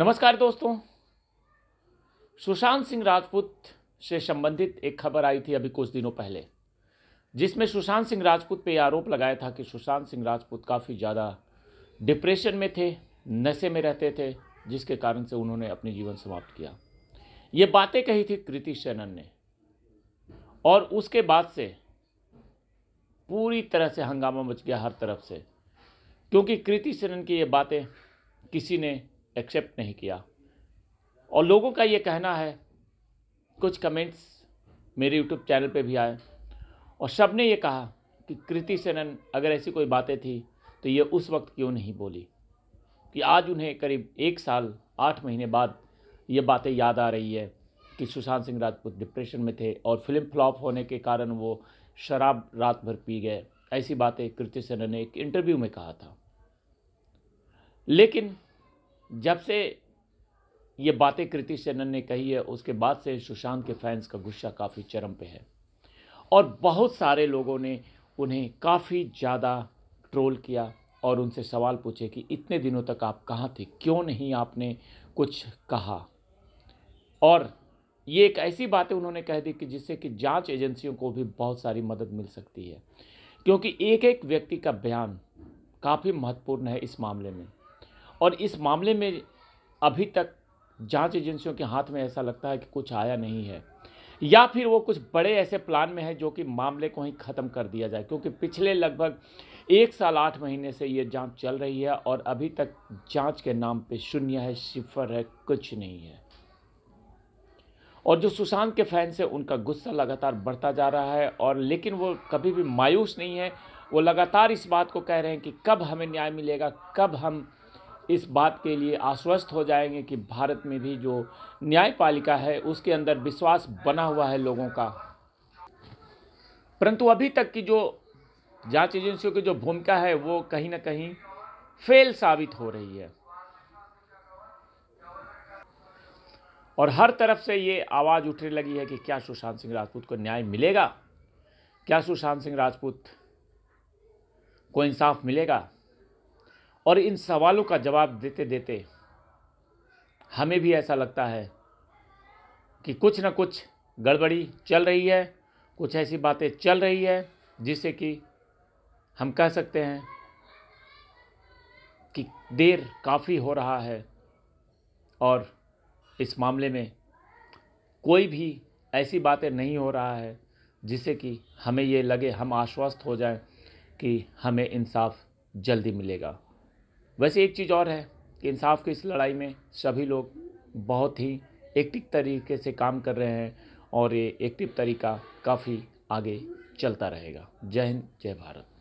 नमस्कार दोस्तों सुशांत सिंह राजपूत से संबंधित एक खबर आई थी अभी कुछ दिनों पहले जिसमें सुशांत सिंह राजपूत पे आरोप लगाया था कि सुशांत सिंह राजपूत काफ़ी ज़्यादा डिप्रेशन में थे नशे में रहते थे जिसके कारण से उन्होंने अपने जीवन समाप्त किया ये बातें कही थी कृति सेनन ने और उसके बाद से पूरी तरह से हंगामा मच गया हर तरफ से क्योंकि कृति सेनन की ये बातें किसी ने एक्सेप्ट नहीं किया और लोगों का ये कहना है कुछ कमेंट्स मेरे यूट्यूब चैनल पे भी आए और सब ने ये कहा कि कृति सेनन अगर ऐसी कोई बातें थी तो ये उस वक्त क्यों नहीं बोली कि आज उन्हें करीब एक साल आठ महीने बाद ये बातें याद आ रही है कि सुशांत सिंह राजपूत डिप्रेशन में थे और फिल्म फ्लॉप होने के कारण वो शराब रात भर पी गए ऐसी बातें कृति सेनन ने एक इंटरव्यू में कहा था लेकिन जब से ये बातें कृति सेनन ने कही है उसके बाद से सुशांत के फैंस का गुस्सा काफ़ी चरम पे है और बहुत सारे लोगों ने उन्हें काफ़ी ज़्यादा ट्रोल किया और उनसे सवाल पूछे कि इतने दिनों तक आप कहाँ थे क्यों नहीं आपने कुछ कहा और ये एक ऐसी बातें उन्होंने कह दी कि जिससे कि जांच एजेंसियों को भी बहुत सारी मदद मिल सकती है क्योंकि एक एक व्यक्ति का बयान काफ़ी महत्वपूर्ण है इस मामले में और इस मामले में अभी तक जांच एजेंसियों के हाथ में ऐसा लगता है कि कुछ आया नहीं है या फिर वो कुछ बड़े ऐसे प्लान में है जो कि मामले को ही ख़त्म कर दिया जाए क्योंकि पिछले लगभग एक साल आठ महीने से ये जांच चल रही है और अभी तक जांच के नाम पे शून्य है सिफर है कुछ नहीं है और जो सुशांत के फैंस से उनका गुस्सा लगातार बढ़ता जा रहा है और लेकिन वो कभी भी मायूस नहीं है वो लगातार इस बात को कह रहे हैं कि कब हमें न्याय मिलेगा कब हम इस बात के लिए आश्वस्त हो जाएंगे कि भारत में भी जो न्यायपालिका है उसके अंदर विश्वास बना हुआ है लोगों का परंतु अभी तक की जो जांच एजेंसियों की जो भूमिका है वो कहीं ना कहीं फेल साबित हो रही है और हर तरफ से ये आवाज़ उठने लगी है कि क्या सुशांत सिंह राजपूत को न्याय मिलेगा क्या सुशांत सिंह राजपूत को इंसाफ मिलेगा और इन सवालों का जवाब देते देते हमें भी ऐसा लगता है कि कुछ ना कुछ गड़बड़ी चल रही है कुछ ऐसी बातें चल रही है जिससे कि हम कह सकते हैं कि देर काफ़ी हो रहा है और इस मामले में कोई भी ऐसी बातें नहीं हो रहा है जिससे कि हमें ये लगे हम आश्वस्त हो जाएं कि हमें इंसाफ जल्दी मिलेगा वैसे एक चीज़ और है कि इंसाफ की इस लड़ाई में सभी लोग बहुत ही एक्टिव तरीके से काम कर रहे हैं और ये एक्टिव तरीका काफ़ी आगे चलता रहेगा जय हिंद जय भारत